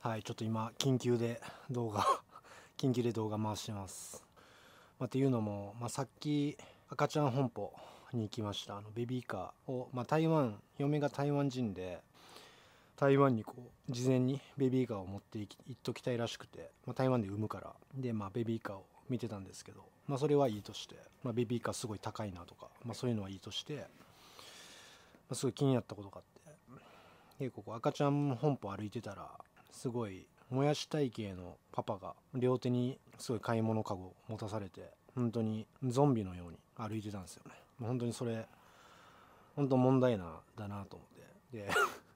はいちょっと今緊急で動画 緊急で動画回してます、まあ、っていうのも、まあ、さっき赤ちゃん本舗に行きましたあのベビーカーを、まあ、台湾嫁が台湾人で台湾にこう事前にベビーカーを持って行っときたいらしくて、まあ、台湾で産むからで、まあ、ベビーカーを見てたんですけど、まあ、それはいいとして、まあ、ベビーカーすごい高いなとか、まあ、そういうのはいいとして、まあ、すごい気になったことがあってでここ赤ちゃん本舗歩いてたらすごいもやし体型のパパが両手にすごい買い物かご持たされて本当にゾンビのように歩いてたんですよね本当にそれ本当問題なだなと思ってで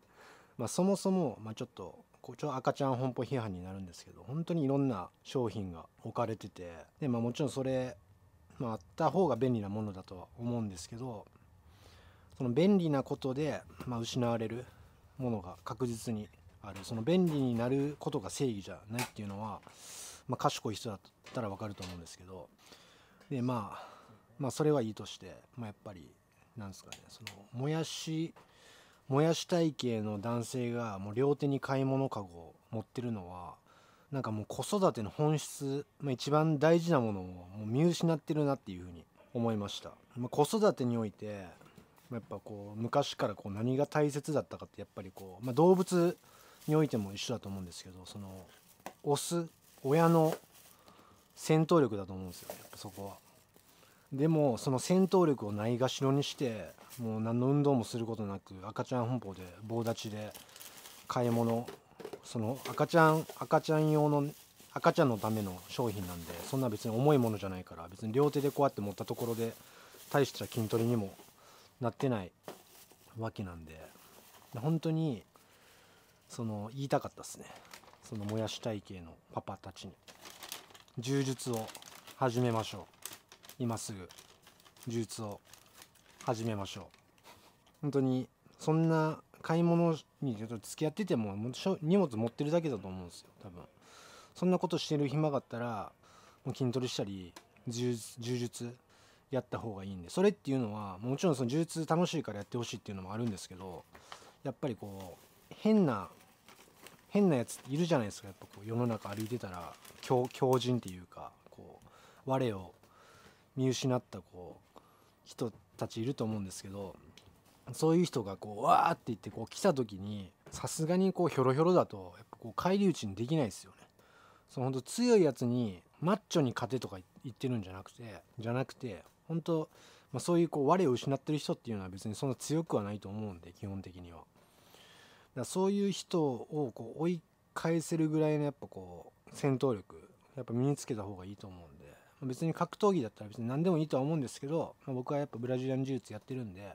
まあそもそも、まあ、ちょっとこうちょ赤ちゃん本舗批判になるんですけど本当にいろんな商品が置かれててで、まあ、もちろんそれ、まあ、あった方が便利なものだとは思うんですけどその便利なことで、まあ、失われるものが確実にあるその便利になることが正義じゃないっていうのは、まあ、賢い人だったら分かると思うんですけどで、まあ、まあそれはいいとして、まあ、やっぱりなんですかねそのもやしもやし体系の男性がもう両手に買い物かごを持ってるのはなんかもう子育ての本質、まあ、一番大事なものをもう見失ってるなっていうふうに思いました、まあ、子育てにおいてやっぱこう昔からこう何が大切だったかってやっぱりこう、まあ、動物においても一緒だと思うんですけどそのオス親の戦闘力だと思うんですよやっぱそこは。でもその戦闘力をないがしろにしてもう何の運動もすることなく赤ちゃん本舗で棒立ちで買い物その赤ちゃん赤ちゃん用の赤ちゃんのための商品なんでそんな別に重いものじゃないから別に両手でこうやって持ったところで大した筋トレにもなってないわけなんで本当にその言いたかったですねその燃やし体系のパパたちに柔術を始めましょう今すぐ柔術を始めましょう本当にそんな買い物に付き合ってても荷物持ってるだけだと思うんですよ多分そんなことしてる暇があったらもう筋トレしたり柔術やった方がいいんでそれっていうのはもちろんその柔術楽しいからやってほしいっていうのもあるんですけどやっぱりこう変な変なやついるじゃないですかやっぱこう世の中歩いてたら強強靭っていうかこう我を見失ったこう人たちいると思うんですけどそういう人がこうわーって言ってこう来た時にさすがにこうひょろひょろだとやっぱこう返り討ちにできないですよね。その本当強いやつにマッチョに勝てとか言ってるんじゃなくてじゃなくて本当、まあ、そういうこう我を失ってる人っていうのは別にそんな強くはないと思うんで基本的には。だそういう人をこう追い返せるぐらいのやっぱこう戦闘力やっぱ身につけた方がいいと思うんで別に格闘技だったら別に何でもいいとは思うんですけど、まあ、僕はやっぱブラジリアン呪術やってるんで、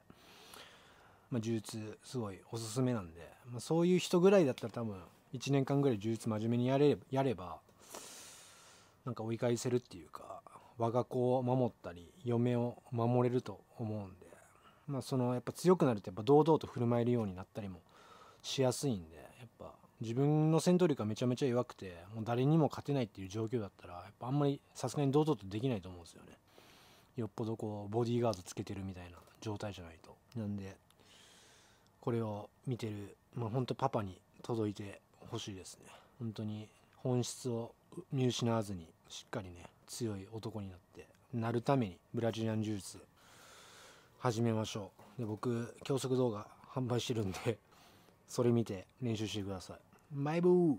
まあ、呪術すごいおすすめなんで、まあ、そういう人ぐらいだったら多分1年間ぐらい呪術真面目にやれやればなんか追い返せるっていうか我が子を守ったり嫁を守れると思うんで、まあ、そのやっぱ強くなるとやっぱ堂々と振る舞えるようになったりもしやすいんでやっぱ自分の戦闘力がめちゃめちゃ弱くてもう誰にも勝てないっていう状況だったらやっぱあんまりさすがに堂々とできないと思うんですよねよっぽどこうボディーガードつけてるみたいな状態じゃないとなんでこれを見てるまあ本当パパに届いてほしいですね本当に本質を見失わずにしっかりね強い男になってなるためにブラジリアン柔術始めましょうで僕教則動画販売してるんでそれ見て練習してください。マイブー